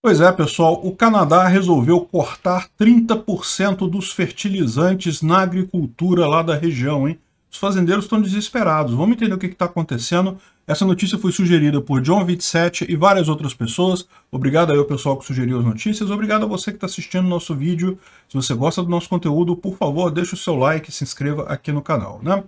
Pois é, pessoal, o Canadá resolveu cortar 30% dos fertilizantes na agricultura lá da região, hein? Os fazendeiros estão desesperados. Vamos entender o que está acontecendo. Essa notícia foi sugerida por John 27 e várias outras pessoas. Obrigado aí ao pessoal que sugeriu as notícias. Obrigado a você que está assistindo o nosso vídeo. Se você gosta do nosso conteúdo, por favor, deixe o seu like e se inscreva aqui no canal, né?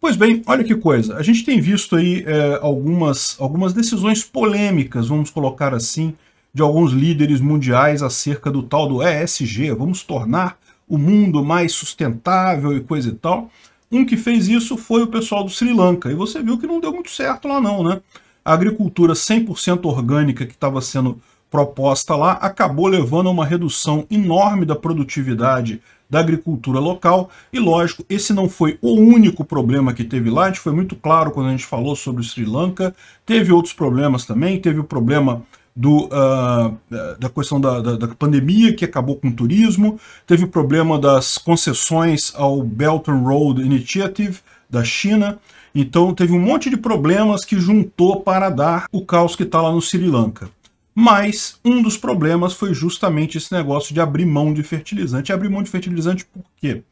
Pois bem, olha que coisa. A gente tem visto aí é, algumas, algumas decisões polêmicas, vamos colocar assim, de alguns líderes mundiais acerca do tal do ESG, vamos tornar o mundo mais sustentável e coisa e tal. Um que fez isso foi o pessoal do Sri Lanka, e você viu que não deu muito certo lá não, né? A agricultura 100% orgânica que estava sendo proposta lá acabou levando a uma redução enorme da produtividade da agricultura local, e lógico, esse não foi o único problema que teve lá, a gente foi muito claro quando a gente falou sobre o Sri Lanka, teve outros problemas também, teve o problema do, uh, da questão da, da, da, pandemia, que acabou com o turismo, teve o problema das concessões ao Belt and Road Initiative da China, então teve um monte de problemas que juntou para dar o caos que está lá no Sri Lanka. Mas um dos problemas foi justamente esse negócio de abrir mão de fertilizante. E abrir mão de fertilizante por quê?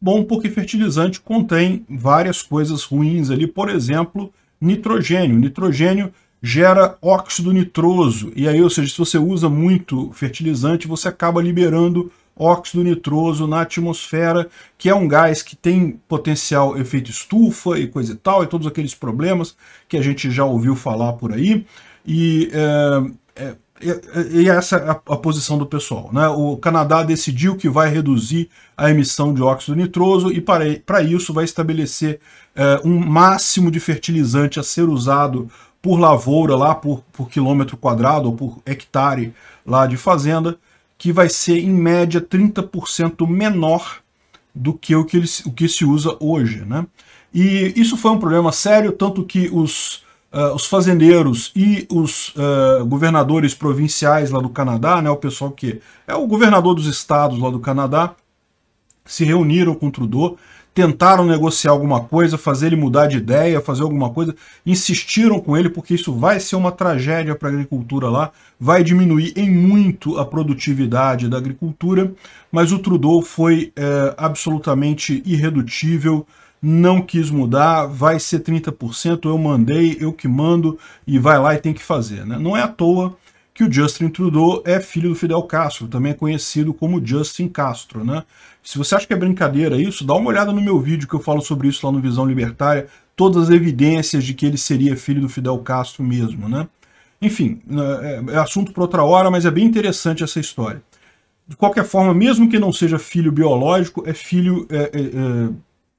Bom, porque fertilizante contém várias coisas ruins ali, por exemplo, nitrogênio. Nitrogênio gera óxido nitroso. E aí, ou seja, se você usa muito fertilizante, você acaba liberando óxido nitroso na atmosfera, que é um gás que tem potencial efeito estufa e coisa e tal, e todos aqueles problemas que a gente já ouviu falar por aí. E, é, é, é, é e essa é a, a, posição do pessoal. Né? O Canadá decidiu que vai reduzir a emissão de óxido nitroso e para, para isso vai estabelecer é, um máximo de fertilizante a ser usado por lavoura lá, por, por quilômetro quadrado ou por hectare lá de fazenda, que vai ser em média 30% menor do que o que, ele, o que se usa hoje. Né? E isso foi um problema sério, tanto que os, uh, os fazendeiros e os uh, governadores provinciais lá do Canadá, né, o pessoal que é o governador dos estados lá do Canadá, se reuniram com Trudeau tentaram negociar alguma coisa, fazer ele mudar de ideia, fazer alguma coisa, insistiram com ele, porque isso vai ser uma tragédia para a agricultura lá, vai diminuir em muito a produtividade da agricultura, mas o Trudeau foi é, absolutamente irredutível, não quis mudar, vai ser 30%, eu mandei, eu que mando, e vai lá e tem que fazer. Né? Não é à toa que o Justin Trudeau é filho do Fidel Castro, também é conhecido como Justin Castro, né? Se você acha que é brincadeira isso, dá uma olhada no meu vídeo que eu falo sobre isso lá no Visão Libertária, todas as evidências de que ele seria filho do Fidel Castro mesmo, né? Enfim, né, é, é assunto para outra hora, mas é bem interessante essa história. De qualquer forma, mesmo que não seja filho biológico, é filho é, é, é,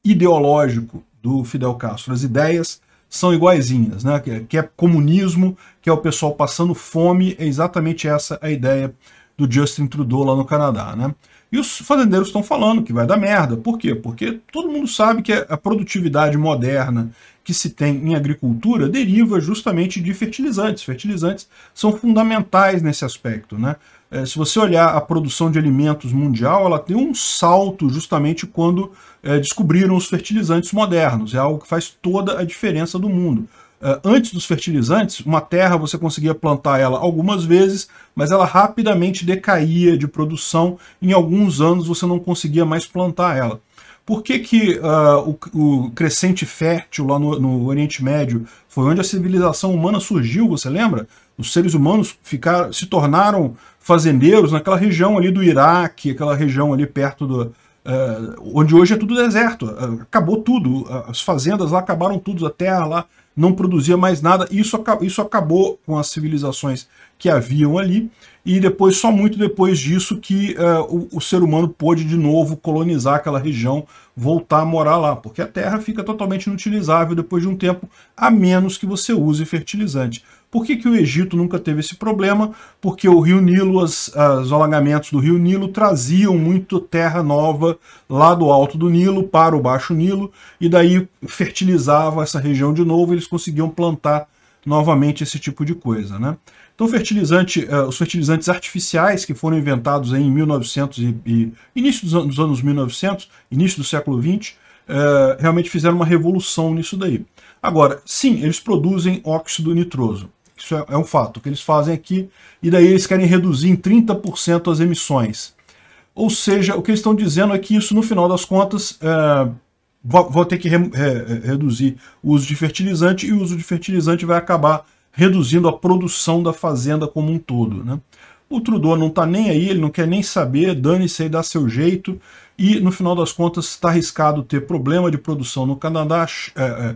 ideológico do Fidel Castro. As ideias são iguaizinhas, né? É, que é comunismo, que é o pessoal passando fome, é exatamente essa a ideia do Justin Trudeau lá no Canadá. Né? E os fazendeiros estão falando que vai dar merda. Por quê? Porque todo mundo sabe que a produtividade moderna que se tem em agricultura deriva justamente de fertilizantes. Fertilizantes são fundamentais nesse aspecto. Né? É, se você olhar a produção de alimentos mundial, ela tem um salto justamente quando é, descobriram os fertilizantes modernos. É algo que faz toda a diferença do mundo. É, antes dos fertilizantes, uma terra você conseguia plantar ela algumas vezes, mas ela rapidamente decaía de produção. Em alguns anos você não conseguia mais plantar ela. Por que, que uh, o, o, crescente fértil lá no, no Oriente Médio foi onde a civilização humana surgiu, você lembra? Os seres humanos ficaram se tornaram fazendeiros naquela região ali do Iraque, aquela região ali perto do, Uh, onde hoje é tudo deserto, uh, acabou tudo, uh, as fazendas lá acabaram tudo, a terra lá não produzia mais nada, isso, aca isso acabou com as civilizações que haviam ali, e depois, só muito depois disso, que eh, o, o, ser humano pôde de novo colonizar aquela região, voltar a morar lá, porque a terra fica totalmente inutilizável depois de um tempo, a menos que você use fertilizante. Por que, que o Egito nunca teve esse problema? Porque o rio Nilo, as, os alagamentos do rio Nilo traziam muito terra nova lá do alto do Nilo para o baixo Nilo, e daí fertilizava essa região de novo, eles conseguiam plantar novamente esse tipo de coisa. Né? Então, fertilizante, uh, os fertilizantes artificiais que foram inventados em 1900 e, e início dos, an dos, anos 1900, início do século 20, uh, eh, realmente fizeram uma revolução nisso daí. Agora, sim, eles produzem óxido nitroso. Isso é, é um fato. O que eles fazem aqui, e daí eles querem reduzir em 30% as emissões. Ou seja, o que eles estão dizendo é que isso, no final das contas, é, vão ter que re, re, reduzir o uso de fertilizante e o uso de fertilizante vai acabar reduzindo a produção da fazenda como um todo. Né? O Trudeau não está nem aí, ele não quer nem saber, dane-se aí, dá seu jeito, e no final das contas está arriscado ter problema de produção no Canadá, é, é,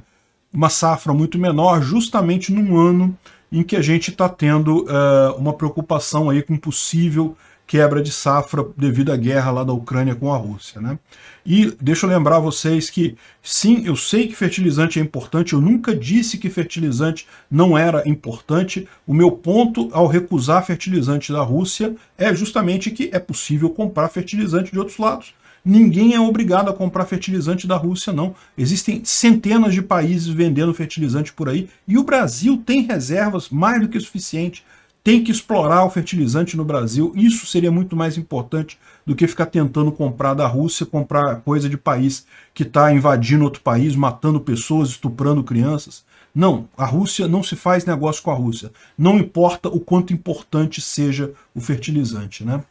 uma safra muito menor, justamente num ano em que a gente está tendo uh, uma preocupação aí com possível quebra de safra devido à guerra lá da Ucrânia com a Rússia. Né? E deixa eu lembrar vocês que, sim, eu sei que fertilizante é importante, eu nunca disse que fertilizante não era importante. O meu ponto ao recusar fertilizante da Rússia é justamente que é possível comprar fertilizante de outros lados ninguém é obrigado a comprar fertilizante da Rússia, não. Existem centenas de países vendendo fertilizante por aí e o Brasil tem reservas mais do que suficiente. Tem que explorar o fertilizante no Brasil. Isso seria muito mais importante do que ficar tentando comprar da Rússia, comprar coisa de país que está invadindo outro país, matando pessoas, estuprando crianças. Não, a Rússia não se faz negócio com a Rússia. Não importa o quanto importante seja o fertilizante, né?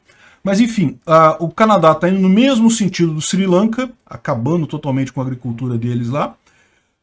Mas enfim, a, o Canadá está indo no mesmo sentido do Sri Lanka, acabando totalmente com a agricultura deles lá.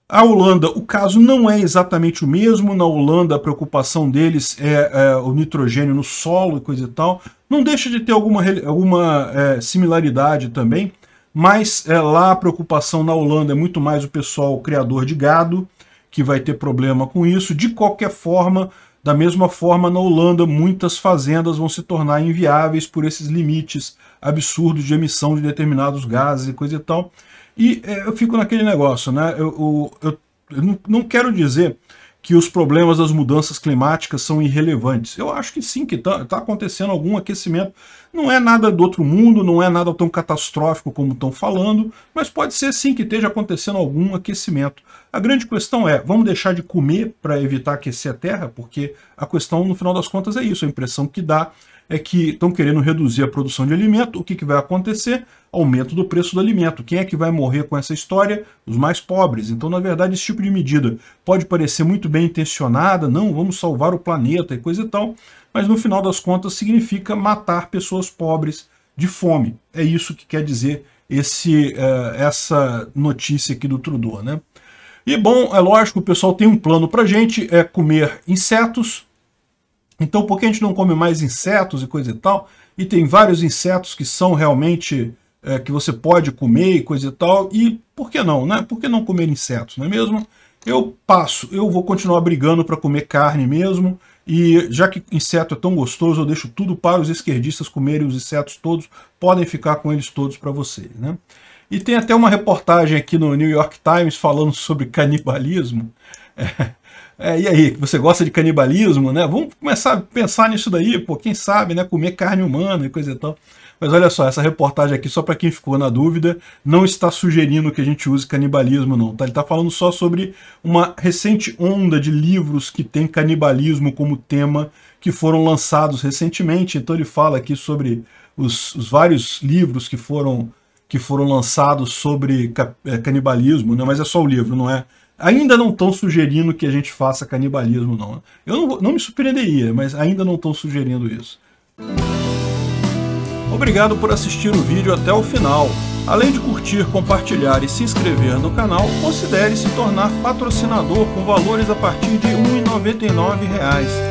A Holanda, o caso não é exatamente o mesmo. Na Holanda, a preocupação deles é, é o nitrogênio no solo e coisa e tal. Não deixa de ter alguma, alguma é, similaridade também, mas é, lá a preocupação na Holanda é muito mais o pessoal criador de gado, que vai ter problema com isso. De qualquer forma, da mesma forma, na Holanda, muitas fazendas vão se tornar inviáveis por esses limites absurdos de emissão de determinados gases e coisa e tal. E é, eu fico naquele negócio, né? Eu, eu, eu não quero dizer que os problemas das mudanças climáticas são irrelevantes. Eu acho que sim, que está tá acontecendo algum aquecimento. Não é nada do outro mundo, não é nada tão catastrófico como estão falando, mas pode ser sim que esteja acontecendo algum aquecimento. A grande questão é, vamos deixar de comer para evitar aquecer a Terra? Porque a questão, no final das contas, é isso. A impressão que dá é que estão querendo reduzir a produção de alimento. O que, que vai acontecer? Aumento do preço do alimento. Quem é que vai morrer com essa história? Os mais pobres. Então, na verdade, esse tipo de medida pode parecer muito bem intencionada, não, vamos salvar o planeta e coisa e tal, mas no final das contas significa matar pessoas pobres de fome. É isso que quer dizer esse, uh, essa notícia aqui do Trudeau, né? E bom, é lógico, o pessoal tem um plano pra gente, é comer insetos, então, por que a gente não come mais insetos e coisa e tal? E tem vários insetos que são realmente é, que você pode comer e coisa e tal. E por que não, né? Por que não comer insetos, não é mesmo? Eu passo, eu vou continuar brigando para comer carne mesmo. E já que inseto é tão gostoso, eu deixo tudo para os esquerdistas comerem os insetos todos. Podem ficar com eles todos para vocês, né? E tem até uma reportagem aqui no New York Times falando sobre canibalismo. É, é, e aí, você gosta de canibalismo, né? Vamos começar a pensar nisso daí, pô, quem sabe, né? Comer carne humana e coisa e tal. Mas olha só, essa reportagem aqui, só para quem ficou na dúvida, não está sugerindo que a gente use canibalismo, não. Tá? Ele está falando só sobre uma recente onda de livros que tem canibalismo como tema, que foram lançados recentemente. Então ele fala aqui sobre os, os vários livros que foram, que foram lançados sobre é, canibalismo, né? mas é só o livro, não é Ainda não estão sugerindo que a gente faça canibalismo, não. Eu não, não me surpreenderia, mas ainda não estão sugerindo isso. Obrigado por assistir o vídeo até o final. Além de curtir, compartilhar e se inscrever no canal, considere se tornar patrocinador com valores a partir de R$ 1,99